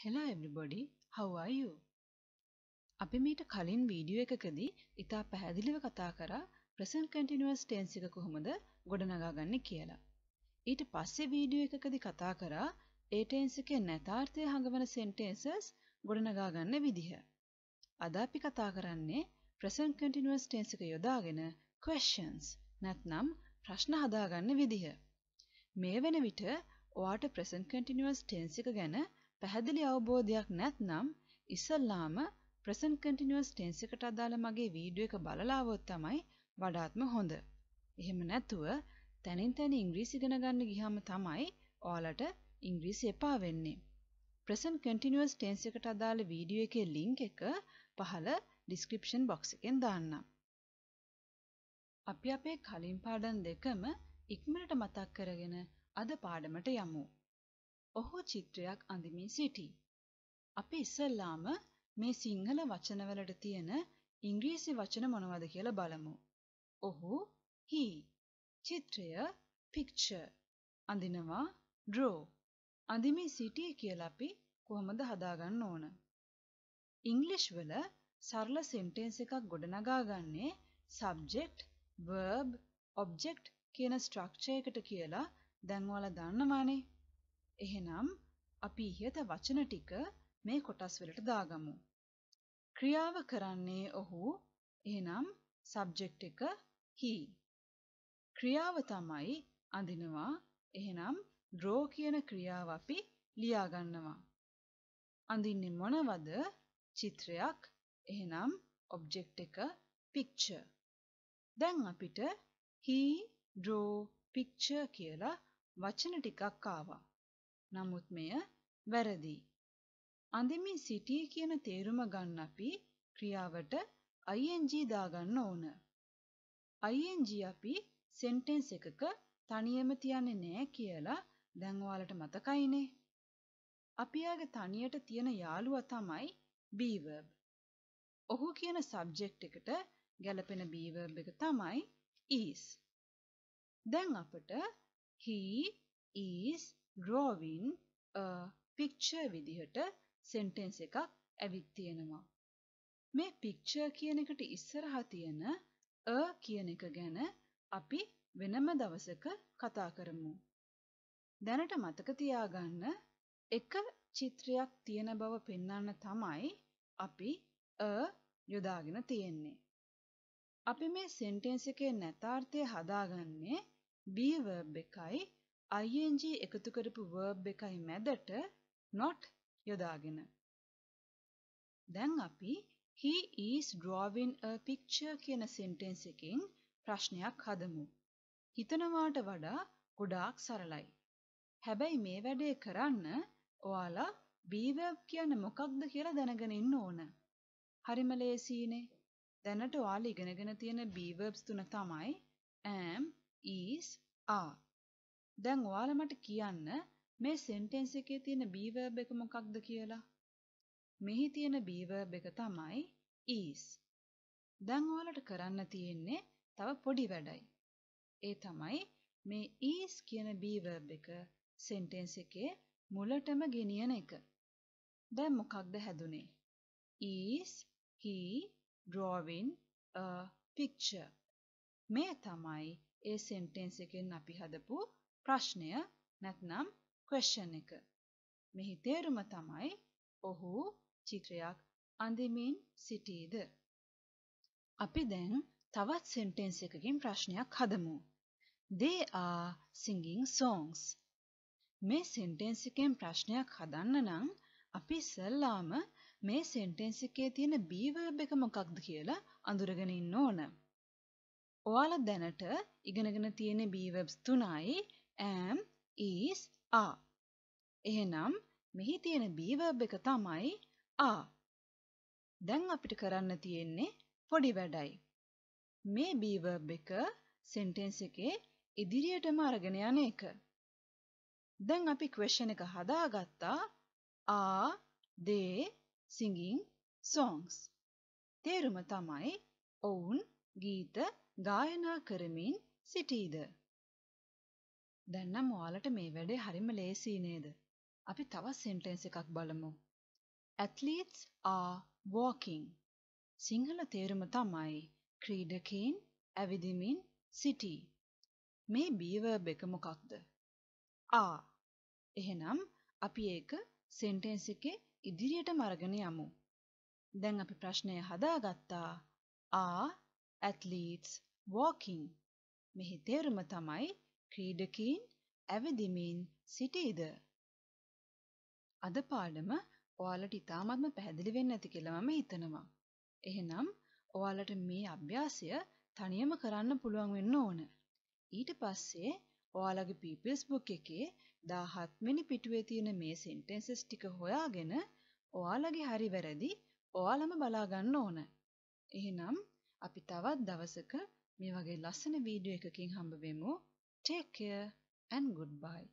හෙලා එවරිබොඩි හවයු අපි මීට කලින් වීඩියෝ එකකදී ඉතා පැහැදිලිව කතා කරා ප්‍රසන් කටිනිුවස් ටේන්සික කොහොමද ගොඩනගාගන්න කියලා. ඊට පස්සෙ වීඩියෝ එකකදි කතා කරා ඒටේන්සිකේ නැතාර්ථය හඟවන සෙන්ටේන්සස් ගොඩනගාගන්න විදිහ. අදාපි කතා කරන්නේ ප්‍රසන් කටිනිුවස් ටේන්සික යොදාගෙන questions නැත්නම් ප්‍රශ්න හදාගන්න විදිහ. මේ වෙන විට ඔයාට ප්‍රසන් කටිනිුවස් ටේන්සික ගැන පැහැදිලි අවබෝධයක් නැත්නම් ඉස්සල්ලාම present continuous tense එකට අදාළ මගේ වීඩියෝ එක බලලා આવොත් තමයි වඩාත්ම හොඳ. එහෙම නැතුව තනින් තන ඉංග්‍රීසි ඉගෙන ගන්න ගියාම තමයි ඔයාලට ඉංග්‍රීසි එපා වෙන්නේ. present continuous tense එකට අදාළ වීඩියෝ එකේ link එක පහල description box එකෙන් දාන්න. අපි අපේ කලින් පාඩම් දෙකම ඉක්මනට මතක් කරගෙන අද පාඩමට යමු. ඔහු චිත්‍රයක් අඳමින් සිටි. අපි ඉස්සල්ලාම මේ සිංහල වචනවලට තියෙන ඉංග්‍රීසි වචන මොනවද කියලා බලමු. ඔහු he චිත්‍රය picture අඳිනවා draw අඳිමින් සිටී කියලා අපි කොහොමද හදාගන්න ඕන? ඉංග්‍රීසි වල සරල සෙන්ටෙන්ස් එකක් ගොඩනගාගන්නේ subject, verb, object කියන ස්ට්‍රක්චර් එකට කියලා දැන් ඔයාලා දන්නවනේ. එහෙනම් අපි ඉහත වචන ටික මේ කොටස් වලට දාගමු. ක්‍රියාව කරන්නේ ඔහු. එහෙනම් සබ්ජෙක්ට් එක he. ක්‍රියාව තමයි අඳිනවා. එහෙනම් draw කියන ක්‍රියාව අපි ලියා ගන්නවා. අඳින්නේ මොනවද? චිත්‍රයක්. එහෙනම් ඔබ්ජෙක්ට් එක picture. දැන් අපිට he draw picture කියලා වචන ටිකක් ආවා. නමුත් මෙය වැරදි. අඳිමින් සිටී කියන තේරුම ගන්න අපි ක්‍රියාවට ing දාගන්න ඕන. ing අපි සෙන්ටෙන්ස් එකක තනියම තියන්නේ නෑ කියලා දැන් ඔයාලට මතකයිනේ. අපි ආගේ තනියට තියෙන යාළුවා තමයි be verb. ඔහු කියන සබ්ජෙක්ට් එකට ගැලපෙන be verb එක තමයි is. දැන් අපට he is drawing uh, picture විදිහට සෙන්ටෙන්ස් එකක් ඇවිත් තියෙනවා. මේ picture කියන එකට ඉස්සරහා තියෙන a කියන එක ගැන අපි වෙනම දවසක කතා කරමු. දැනට මතක තියාගන්න එක චිත්‍රයක් තියෙන බව පෙන්වන්න තමයි අපි a යොදාගෙන තියෙන්නේ. අපි මේ සෙන්ටෙන්ස් එකේ නැතාර්ථය හදාගන්නේ be verb එකයි ing එකතු කරපු verb එකයි මැදට not යොදාගෙන. දැන් අපි he is drawing a picture කියන sentence එකෙන් ප්‍රශ්නයක් හදමු. හිතනවාට වඩා ගොඩාක් සරලයි. හැබැයි මේ වැඩේ කරන්න ඔයාලා bverb කියන්නේ මොකක්ද කියලා දැනගෙන ඉන්න ඕන. හරිම ලේසියිනේ. දැනට ඔයාලා ඉගෙනගෙන තියෙන bverbs තුන තමයි am, is, are. දැන් ඔයාලා මට කියන්න මේ සෙන්ටෙන්ස් එකේ තියෙන be verb එක මොකක්ද කියලා. මෙහි තියෙන be verb එක තමයි is. දැන් ඔයාලට කරන්න තියෙන්නේ තව පොඩි වැඩයි. ඒ තමයි මේ is කියන be verb එක සෙන්ටෙන්ස් එකේ මුලටම ගෙනියන එක. දැන් මොකක්ද හැදුනේ? is he drawing a picture. මේ තමයි ඒ සෙන්ටෙන්ස් එකෙන් අපි හදපු ප්‍රශ්නය නැත්නම් question එක. මෙහි තේරුම තමයි ඔහු චිත්‍රයක් අඳිමින් සිටීද. අපි දැන් තවත් සෙන්ටෙන්ස් එකකින් ප්‍රශ්නයක් හදමු. They are singing songs. මේ සෙන්ටෙන්ස් එකෙන් ප්‍රශ්නයක් හදන්න නම් අපි ඉස්සල්ලාම මේ සෙන්ටෙන්ස් එකේ තියෙන B verb එක මොකක්ද කියලා අඳුරගෙන ඉන්න ඕන. ඔයාලා දැනට ඉගෙනගෙන තියෙන B verbs තුනයි am is are. එහෙනම් මෙහි තියෙන be verb එක තමයි are. දැන් අපිට කරන්න තියෙන්නේ පොඩි වැඩයි. මේ be verb එක sentence එකේ ඉදිරියටම අරගෙන යන එක. දැන් අපි question එක හදාගත්තා are they singing songs. තේරුම තමයි ඔවුන් ගීත ගායනා කරමින් සිටීද. දැන්නම් ඔයාලට මේ වැඩේ හරිම ලේසියි නේද? අපි තවත් සෙන්ටෙන්ස් එකක් බලමු. athletes are walking. සිංහල තේරුම තමයි ක්‍රීඩකයින් ඇවිදිමින් සිටී. මේ be verb එක මොකක්ද? are. එහෙනම් අපි ඒක සෙන්ටෙන්ස් එකේ ඉදිරියටම අරගෙන යමු. දැන් අපි ප්‍රශ්නය හදාගත්තා. are athletes walking? මෙහි තේරුම තමයි ක්‍රීඩකයින් ඇවිදිමින් සිටීද? අද පාඩම ඔයාලට ඉතාමත්ම පැහැදිලි වෙන්න ඇති කියලා මම හිතනවා. එහෙනම් ඔයාලට මේ අභ්‍යාසය තනියම කරන්න පුළුවන් වෙන්න ඕන. ඊට පස්සේ ඔයාලගේ People's Book එකේ 17 වෙනි පිටුවේ තියෙන මේ sentences ටික හොයාගෙන ඔයාලගේ හරි වැරදි ඔයාලම බලා ගන්න ඕන. එහෙනම් අපි තවත් දවසක මේ වගේ ලස්සන වීඩියෝ එකකින් හම්බ වෙමු. Take care and goodbye.